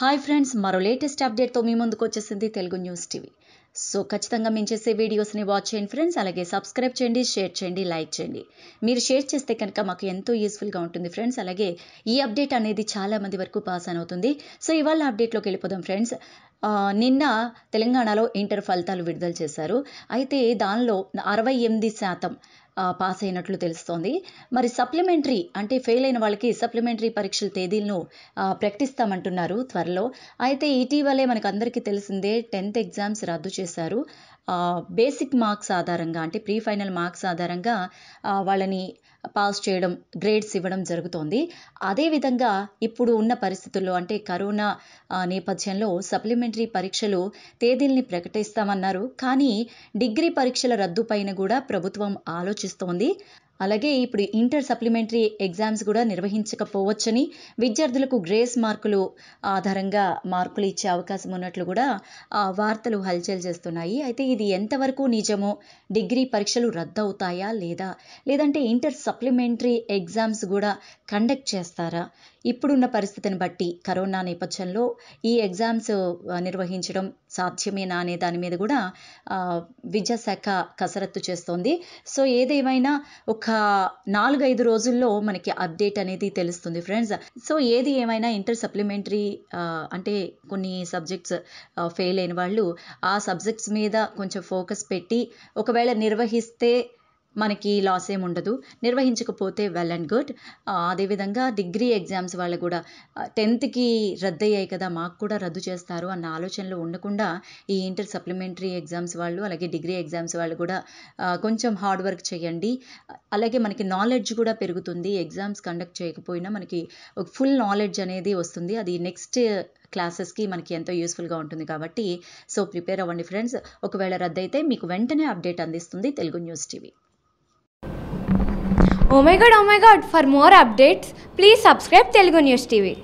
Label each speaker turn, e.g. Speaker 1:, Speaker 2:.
Speaker 1: hi friends మరో latest అప్డేట్తో మీ ముందుకు వచ్చేసింది తెలుగు న్యూస్ టీవీ సో ఖచ్చితంగా మేము చేసే వీడియోస్ని వాచ్ చేయండి ఫ్రెండ్స్ అలాగే సబ్స్క్రైబ్ చేయండి షేర్ చేయండి లైక్ చేయండి మీరు షేర్ చేస్తే కనుక మాకు ఎంతో యూస్ఫుల్గా ఉంటుంది ఫ్రెండ్స్ అలాగే ఈ అప్డేట్ అనేది చాలా మంది వరకు పాస్ అవుతుంది సో ఇవాళ అప్డేట్లోకి వెళ్ళిపోదాం ఫ్రెండ్స్ నిన్న తెలంగాణలో ఇంటర్ ఫలితాలు విడుదల చేశారు అయితే దానిలో అరవై ఎనిమిది శాతం పాస్ అయినట్లు తెలుస్తోంది మరి సప్లిమెంటరీ అంటే ఫెయిల్ అయిన వాళ్ళకి సప్లిమెంటరీ పరీక్షల తేదీలను ప్రకటిస్తామంటున్నారు త్వరలో అయితే ఇటీవలే మనకు అందరికీ తెలిసిందే టెన్త్ ఎగ్జామ్స్ రద్దు చేశారు బేసిక్ మార్క్స్ ఆధారంగా అంటే ప్రీ ఫైనల్ మార్క్స్ ఆధారంగా వాళ్ళని పాస్ చేయడం గ్రేడ్స్ ఇవ్వడం జరుగుతోంది అదేవిధంగా ఇప్పుడు ఉన్న పరిస్థితుల్లో అంటే కరోనా నేపథ్యంలో సప్లిమెంటరీ పరీక్షలు తేదీల్ని ప్రకటిస్తామన్నారు కానీ డిగ్రీ పరీక్షల రద్దు పైన కూడా ప్రభుత్వం ఆలోచిస్తోంది అలాగే ఇప్పుడు ఇంటర్ సప్లిమెంటరీ ఎగ్జామ్స్ కూడా నిర్వహించకపోవచ్చని విద్యార్థులకు గ్రేస్ మార్కులు ఆధారంగా మార్కులు ఇచ్చే అవకాశం ఉన్నట్లు కూడా వార్తలు హల్చల్ చేస్తున్నాయి అయితే ఇది ఎంతవరకు నిజమో డిగ్రీ పరీక్షలు రద్దు అవుతాయా లేదా లేదంటే ఇంటర్ సప్లిమెంటరీ ఎగ్జామ్స్ కూడా కండక్ట్ చేస్తారా ఇప్పుడున్న పరిస్థితిని బట్టి కరోనా నేపథ్యంలో ఈ ఎగ్జామ్స్ నిర్వహించడం సాధ్యమేనా అనే దాని మీద కూడా విద్యాశాఖ కసరత్తు చేస్తోంది సో ఏదేమైనా ఒక నాలుగైదు రోజుల్లో మనకి అప్డేట్ అనేది తెలుస్తుంది ఫ్రెండ్స్ సో ఏది ఏమైనా ఇంటర్ సప్లిమెంటరీ అంటే కొన్ని సబ్జెక్ట్స్ ఫెయిల్ అయిన వాళ్ళు ఆ సబ్జెక్ట్స్ మీద కొంచెం ఫోకస్ పెట్టి ఒకవేళ నిర్వహిస్తే మనకి లాస్ ఏమి ఉండదు నిర్వహించకపోతే వెల్ అండ్ గుడ్ అదేవిధంగా డిగ్రీ ఎగ్జామ్స్ వాళ్ళు కూడా టెన్త్కి రద్దయ్యాయి కదా మాకు కూడా రద్దు చేస్తారు అన్న ఆలోచనలు ఉండకుండా ఈ ఇంటర్ సప్లిమెంటరీ ఎగ్జామ్స్ వాళ్ళు అలాగే డిగ్రీ ఎగ్జామ్స్ వాళ్ళు కూడా కొంచెం హార్డ్ వర్క్ చేయండి అలాగే మనకి నాలెడ్జ్ కూడా పెరుగుతుంది ఎగ్జామ్స్ కండక్ట్ చేయకపోయినా మనకి ఒక ఫుల్ నాలెడ్జ్ అనేది వస్తుంది అది నెక్స్ట్ క్లాసెస్కి మనకి ఎంతో యూస్ఫుల్గా ఉంటుంది కాబట్టి సో ప్రిపేర్ అవ్వండి ఫ్రెండ్స్ ఒకవేళ రద్దయితే మీకు వెంటనే అప్డేట్ అందిస్తుంది Telugu news TV oh my god oh my god for more updates please subscribe Telugu news TV